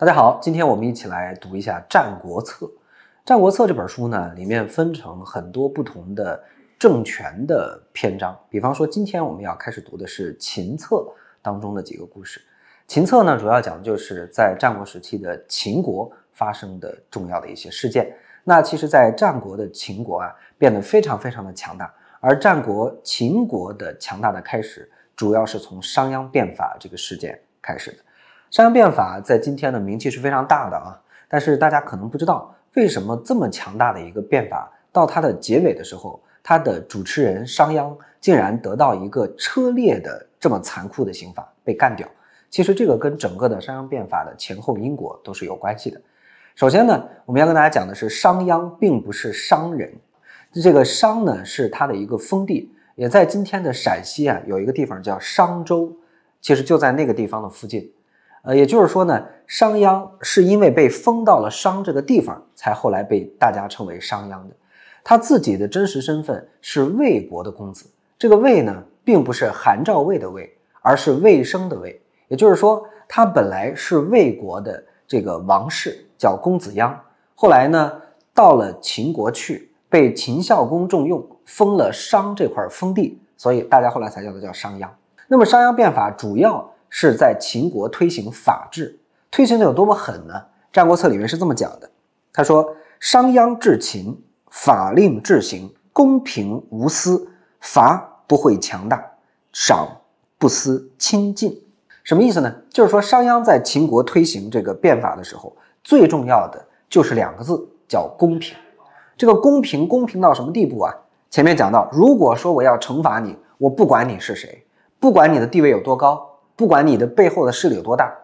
大家好，今天我们一起来读一下《战国策》。《战国策》这本书呢，里面分成很多不同的政权的篇章。比方说，今天我们要开始读的是《秦策》当中的几个故事。《秦策》呢，主要讲的就是在战国时期的秦国发生的重要的一些事件。那其实，在战国的秦国啊，变得非常非常的强大。而战国秦国的强大的开始，主要是从商鞅变法这个事件开始的。商鞅变法在今天的名气是非常大的啊，但是大家可能不知道为什么这么强大的一个变法，到它的结尾的时候，它的主持人商鞅竟然得到一个车裂的这么残酷的刑法被干掉。其实这个跟整个的商鞅变法的前后因果都是有关系的。首先呢，我们要跟大家讲的是，商鞅并不是商人，这个商呢是他的一个封地，也在今天的陕西啊有一个地方叫商州，其实就在那个地方的附近。呃，也就是说呢，商鞅是因为被封到了商这个地方，才后来被大家称为商鞅的。他自己的真实身份是魏国的公子，这个魏呢，并不是韩赵魏的魏，而是魏生的魏。也就是说，他本来是魏国的这个王室，叫公子鞅。后来呢，到了秦国去，被秦孝公重用，封了商这块封地，所以大家后来才叫做叫商鞅。那么商鞅变法主要。是在秦国推行法治，推行的有多么狠呢？《战国策》里面是这么讲的：“他说，商鞅治秦，法令治刑，公平无私，罚不会强大，赏不思亲近。什么意思呢？就是说，商鞅在秦国推行这个变法的时候，最重要的就是两个字，叫公平。这个公平，公平到什么地步啊？前面讲到，如果说我要惩罚你，我不管你是谁，不管你的地位有多高。”不管你的背后的势力有多大，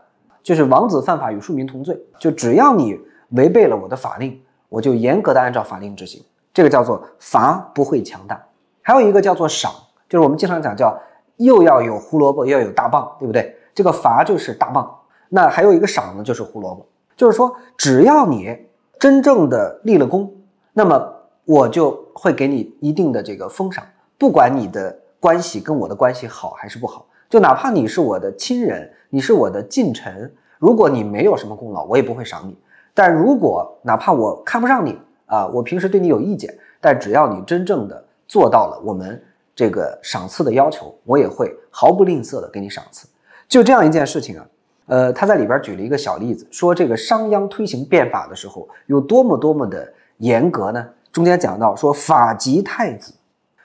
就是王子犯法与庶民同罪。就只要你违背了我的法令，我就严格的按照法令执行。这个叫做罚不会强大。还有一个叫做赏，就是我们经常讲叫又要有胡萝卜，要有大棒，对不对？这个罚就是大棒。那还有一个赏呢，就是胡萝卜。就是说，只要你真正的立了功，那么我就会给你一定的这个封赏，不管你的关系跟我的关系好还是不好。就哪怕你是我的亲人，你是我的近臣，如果你没有什么功劳，我也不会赏你。但如果哪怕我看不上你啊，我平时对你有意见，但只要你真正的做到了我们这个赏赐的要求，我也会毫不吝啬的给你赏赐。就这样一件事情啊，呃，他在里边举了一个小例子，说这个商鞅推行变法的时候有多么多么的严格呢？中间讲到说，法及太子，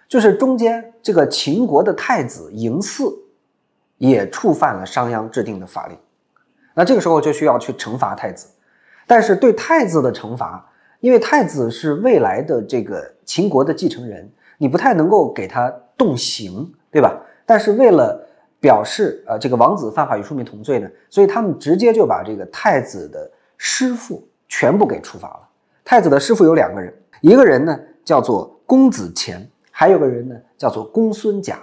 就是中间这个秦国的太子嬴驷。也触犯了商鞅制定的法令，那这个时候就需要去惩罚太子。但是对太子的惩罚，因为太子是未来的这个秦国的继承人，你不太能够给他动刑，对吧？但是为了表示呃这个王子犯法与庶民同罪呢，所以他们直接就把这个太子的师父全部给处罚了。太子的师父有两个人，一个人呢叫做公子虔，还有个人呢叫做公孙贾。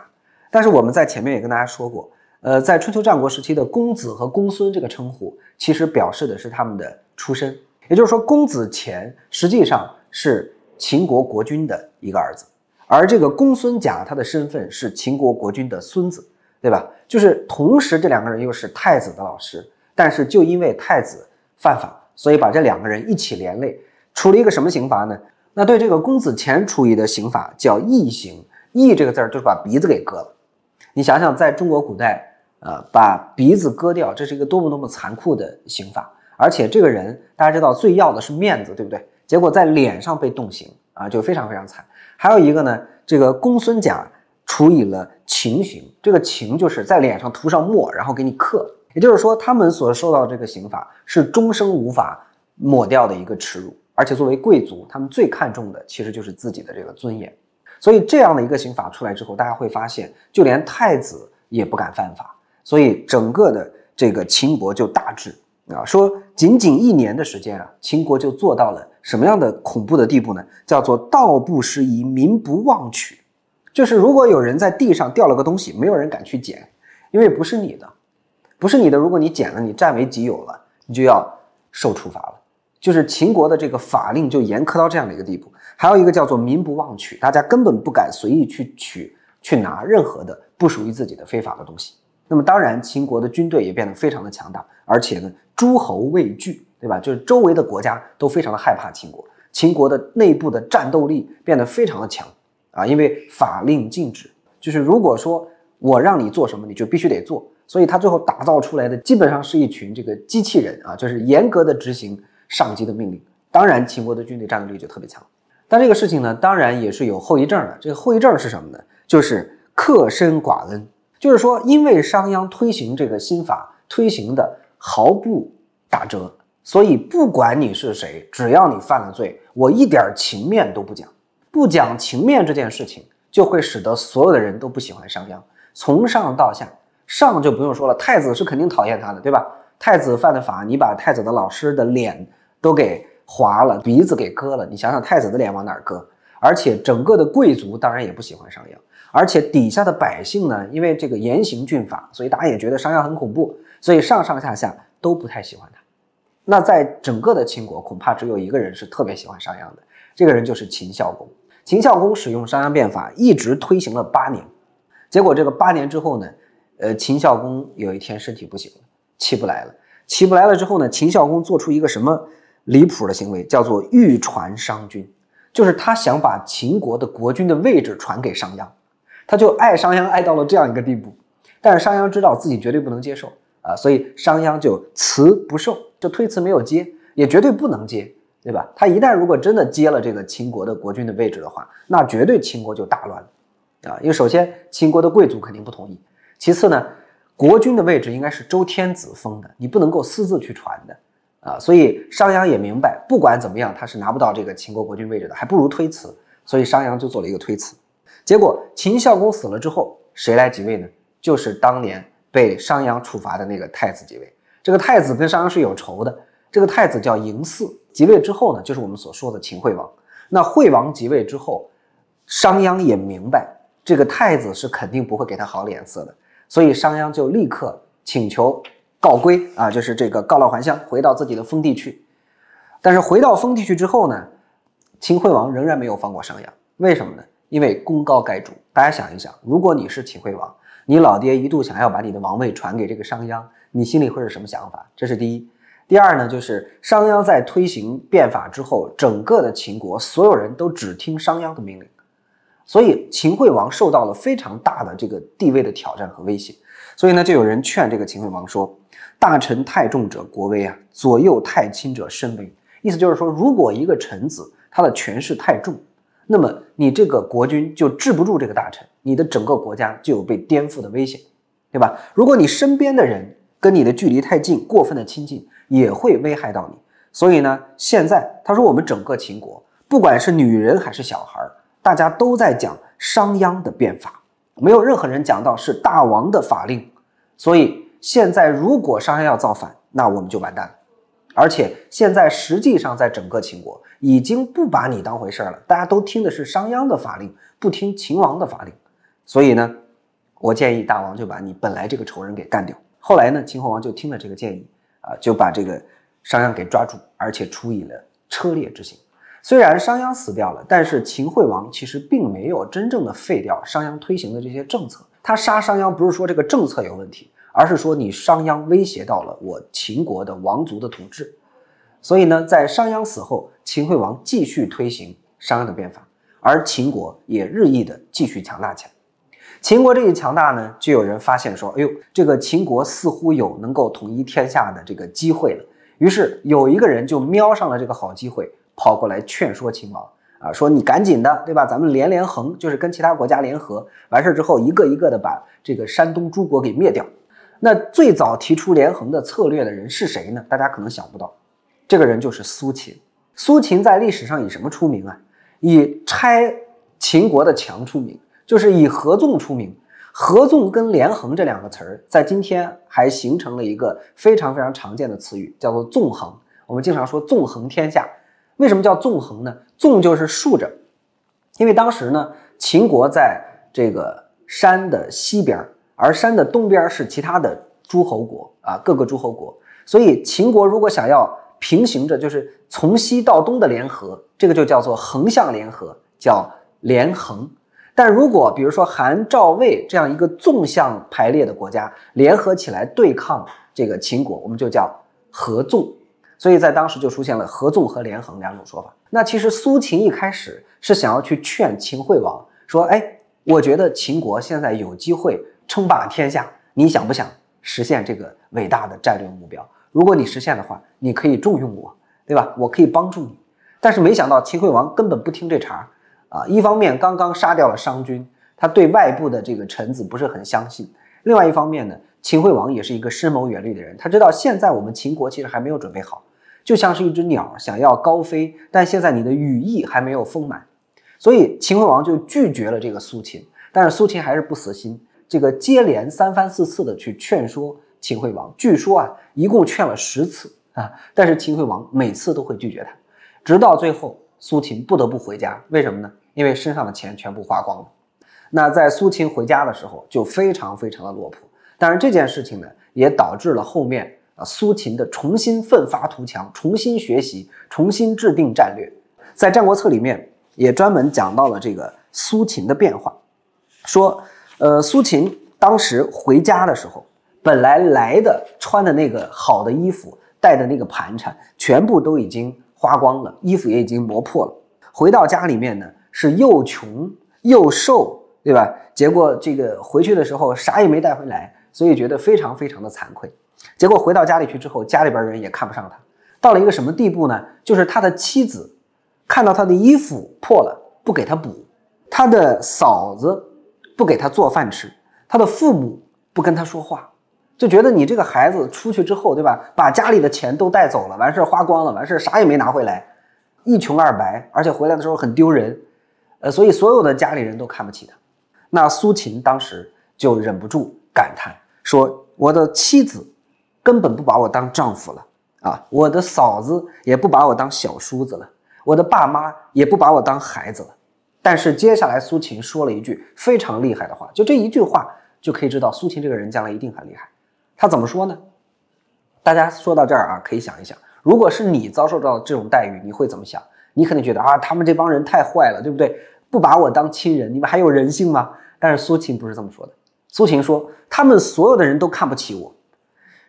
但是我们在前面也跟大家说过。呃，在春秋战国时期的“公子”和“公孙”这个称呼，其实表示的是他们的出身。也就是说，公子虔实际上是秦国国君的一个儿子，而这个公孙贾他的身份是秦国国君的孙子，对吧？就是同时这两个人又是太子的老师。但是就因为太子犯法，所以把这两个人一起连累，处了一个什么刑罚呢？那对这个公子虔处以的刑罚叫异刑，异这个字儿就是把鼻子给割了。你想想，在中国古代。呃，把鼻子割掉，这是一个多么多么残酷的刑法！而且这个人大家知道最要的是面子，对不对？结果在脸上被冻刑啊，就非常非常惨。还有一个呢，这个公孙贾处以了情刑，这个情就是在脸上涂上墨，然后给你刻。也就是说，他们所受到这个刑法是终生无法抹掉的一个耻辱。而且作为贵族，他们最看重的其实就是自己的这个尊严。所以这样的一个刑法出来之后，大家会发现，就连太子也不敢犯法。所以，整个的这个秦国就大致啊，说仅仅一年的时间啊，秦国就做到了什么样的恐怖的地步呢？叫做“道不拾遗，民不妄取”。就是如果有人在地上掉了个东西，没有人敢去捡，因为不是你的，不是你的。如果你捡了，你占为己有了，你就要受处罚了。就是秦国的这个法令就严苛到这样的一个地步。还有一个叫做“民不妄取”，大家根本不敢随意去取、去拿任何的不属于自己的非法的东西。那么当然，秦国的军队也变得非常的强大，而且呢，诸侯畏惧，对吧？就是周围的国家都非常的害怕秦国。秦国的内部的战斗力变得非常的强啊，因为法令禁止，就是如果说我让你做什么，你就必须得做。所以他最后打造出来的基本上是一群这个机器人啊，就是严格的执行上级的命令。当然，秦国的军队战斗力就特别强。但这个事情呢，当然也是有后遗症的。这个后遗症是什么呢？就是克身寡恩。就是说，因为商鞅推行这个新法，推行的毫不打折，所以不管你是谁，只要你犯了罪，我一点情面都不讲。不讲情面这件事情，就会使得所有的人都不喜欢商鞅，从上到下，上就不用说了，太子是肯定讨厌他的，对吧？太子犯的法，你把太子的老师的脸都给划了，鼻子给割了，你想想，太子的脸往哪搁？而且整个的贵族当然也不喜欢商鞅，而且底下的百姓呢，因为这个严刑峻法，所以大家也觉得商鞅很恐怖，所以上上下下都不太喜欢他。那在整个的秦国，恐怕只有一个人是特别喜欢商鞅的，这个人就是秦孝公。秦孝公使用商鞅变法，一直推行了八年，结果这个八年之后呢，呃，秦孝公有一天身体不行了，起不来了。起不来了之后呢，秦孝公做出一个什么离谱的行为，叫做欲传商君。就是他想把秦国的国君的位置传给商鞅，他就爱商鞅爱到了这样一个地步。但是商鞅知道自己绝对不能接受啊，所以商鞅就辞不受，就推辞没有接，也绝对不能接，对吧？他一旦如果真的接了这个秦国的国君的位置的话，那绝对秦国就大乱了啊！因为首先秦国的贵族肯定不同意，其次呢，国君的位置应该是周天子封的，你不能够私自去传的。啊，所以商鞅也明白，不管怎么样，他是拿不到这个秦国国君位置的，还不如推辞。所以商鞅就做了一个推辞。结果秦孝公死了之后，谁来即位呢？就是当年被商鞅处罚的那个太子即位。这个太子跟商鞅是有仇的，这个太子叫嬴驷。即位之后呢，就是我们所说的秦惠王。那惠王即位之后，商鞅也明白，这个太子是肯定不会给他好脸色的，所以商鞅就立刻请求。告归啊，就是这个告老还乡，回到自己的封地去。但是回到封地去之后呢，秦惠王仍然没有放过商鞅。为什么呢？因为功高盖主。大家想一想，如果你是秦惠王，你老爹一度想要把你的王位传给这个商鞅，你心里会是什么想法？这是第一。第二呢，就是商鞅在推行变法之后，整个的秦国所有人都只听商鞅的命令，所以秦惠王受到了非常大的这个地位的挑战和威胁。所以呢，就有人劝这个秦惠王说。大臣太重者国威啊，左右太轻者身威。意思就是说，如果一个臣子他的权势太重，那么你这个国君就治不住这个大臣，你的整个国家就有被颠覆的危险，对吧？如果你身边的人跟你的距离太近，过分的亲近，也会危害到你。所以呢，现在他说我们整个秦国，不管是女人还是小孩，大家都在讲商鞅的变法，没有任何人讲到是大王的法令，所以。现在如果商鞅要造反，那我们就完蛋。了。而且现在实际上在整个秦国已经不把你当回事儿了，大家都听的是商鞅的法令，不听秦王的法令。所以呢，我建议大王就把你本来这个仇人给干掉。后来呢，秦惠王就听了这个建议，啊，就把这个商鞅给抓住，而且处以了车裂之刑。虽然商鞅死掉了，但是秦惠王其实并没有真正的废掉商鞅推行的这些政策。他杀商鞅不是说这个政策有问题。而是说你商鞅威胁到了我秦国的王族的统治，所以呢，在商鞅死后，秦惠王继续推行商鞅的变法，而秦国也日益的继续强大起来。秦国这一强大呢，就有人发现说，哎呦，这个秦国似乎有能够统一天下的这个机会了。于是有一个人就瞄上了这个好机会，跑过来劝说秦王啊，说你赶紧的，对吧？咱们连连横，就是跟其他国家联合，完事儿之后一个一个的把这个山东诸国给灭掉。那最早提出连横的策略的人是谁呢？大家可能想不到，这个人就是苏秦。苏秦在历史上以什么出名啊？以拆秦国的墙出名，就是以合纵出名。合纵跟连横这两个词儿，在今天还形成了一个非常非常常见的词语，叫做纵横。我们经常说纵横天下，为什么叫纵横呢？纵就是竖着，因为当时呢，秦国在这个山的西边儿。而山的东边是其他的诸侯国啊，各个诸侯国。所以秦国如果想要平行着，就是从西到东的联合，这个就叫做横向联合，叫连横。但如果比如说韩赵魏这样一个纵向排列的国家联合起来对抗这个秦国，我们就叫合纵。所以在当时就出现了合纵和连横两种说法。那其实苏秦一开始是想要去劝秦惠王说：“哎，我觉得秦国现在有机会。”称霸天下，你想不想实现这个伟大的战略目标？如果你实现的话，你可以重用我，对吧？我可以帮助你。但是没想到秦惠王根本不听这茬儿啊！一方面刚刚杀掉了商君，他对外部的这个臣子不是很相信；另外一方面呢，秦惠王也是一个深谋远虑的人，他知道现在我们秦国其实还没有准备好，就像是一只鸟想要高飞，但现在你的羽翼还没有丰满。所以秦惠王就拒绝了这个苏秦，但是苏秦还是不死心。这个接连三番四次的去劝说秦惠王，据说啊，一共劝了十次啊，但是秦惠王每次都会拒绝他，直到最后苏秦不得不回家。为什么呢？因为身上的钱全部花光了。那在苏秦回家的时候，就非常非常的落魄。当然，这件事情呢，也导致了后面啊苏秦的重新奋发图强，重新学习，重新制定战略。在《战国策》里面也专门讲到了这个苏秦的变化，说。呃，苏秦当时回家的时候，本来来的穿的那个好的衣服，带的那个盘缠，全部都已经花光了，衣服也已经磨破了。回到家里面呢，是又穷又瘦，对吧？结果这个回去的时候啥也没带回来，所以觉得非常非常的惭愧。结果回到家里去之后，家里边人也看不上他。到了一个什么地步呢？就是他的妻子看到他的衣服破了，不给他补；他的嫂子。不给他做饭吃，他的父母不跟他说话，就觉得你这个孩子出去之后，对吧？把家里的钱都带走了，完事儿花光了，完事儿啥也没拿回来，一穷二白，而且回来的时候很丢人，呃，所以所有的家里人都看不起他。那苏秦当时就忍不住感叹说：“我的妻子根本不把我当丈夫了啊，我的嫂子也不把我当小叔子了，我的爸妈也不把我当孩子了。”但是接下来苏秦说了一句非常厉害的话，就这一句话就可以知道苏秦这个人将来一定很厉害。他怎么说呢？大家说到这儿啊，可以想一想，如果是你遭受到这种待遇，你会怎么想？你肯定觉得啊，他们这帮人太坏了，对不对？不把我当亲人，你们还有人性吗？但是苏秦不是这么说的。苏秦说，他们所有的人都看不起我，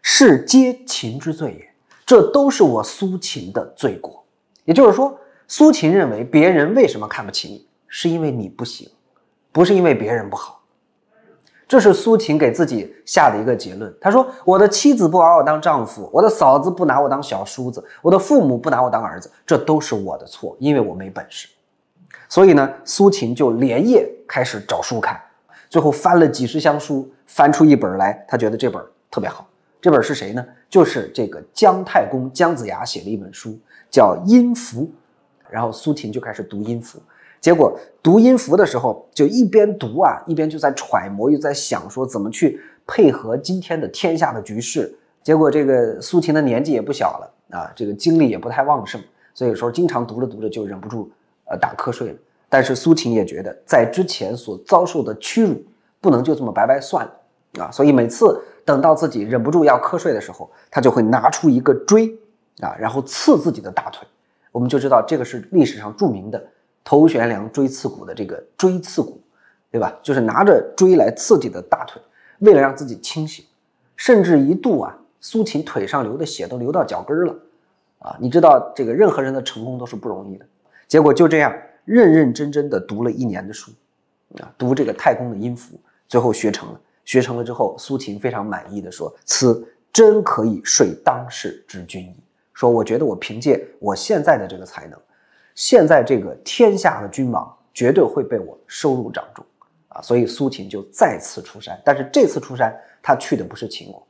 是皆秦之罪也。这都是我苏秦的罪过。也就是说，苏秦认为别人为什么看不起你？是因为你不行，不是因为别人不好，这是苏秦给自己下的一个结论。他说：“我的妻子不把我当丈夫，我的嫂子不拿我当小叔子，我的父母不拿我当儿子，这都是我的错，因为我没本事。”所以呢，苏秦就连夜开始找书看，最后翻了几十箱书，翻出一本来，他觉得这本特别好。这本是谁呢？就是这个姜太公姜子牙写的一本书，叫《音符》。然后苏秦就开始读《音符》。结果读音符的时候，就一边读啊，一边就在揣摩，又在想说怎么去配合今天的天下的局势。结果这个苏秦的年纪也不小了啊，这个精力也不太旺盛，所以有时候经常读着读着就忍不住呃打瞌睡了。但是苏秦也觉得，在之前所遭受的屈辱，不能就这么白白算了啊，所以每次等到自己忍不住要瞌睡的时候，他就会拿出一个锥啊，然后刺自己的大腿。我们就知道这个是历史上著名的。头悬梁锥刺股的这个锥刺股，对吧？就是拿着锥来刺激的大腿，为了让自己清醒，甚至一度啊，苏秦腿上流的血都流到脚跟了啊！你知道这个任何人的成功都是不容易的。结果就这样，认认真真的读了一年的书啊，读这个太空的音符，最后学成了。学成了之后，苏秦非常满意的说：“此真可以睡当世之君矣。”说我觉得我凭借我现在的这个才能。现在这个天下的君王绝对会被我收入掌中，啊，所以苏秦就再次出山。但是这次出山，他去的不是秦国，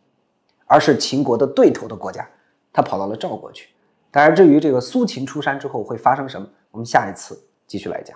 而是秦国的对头的国家，他跑到了赵国去。当然，至于这个苏秦出山之后会发生什么，我们下一次继续来讲。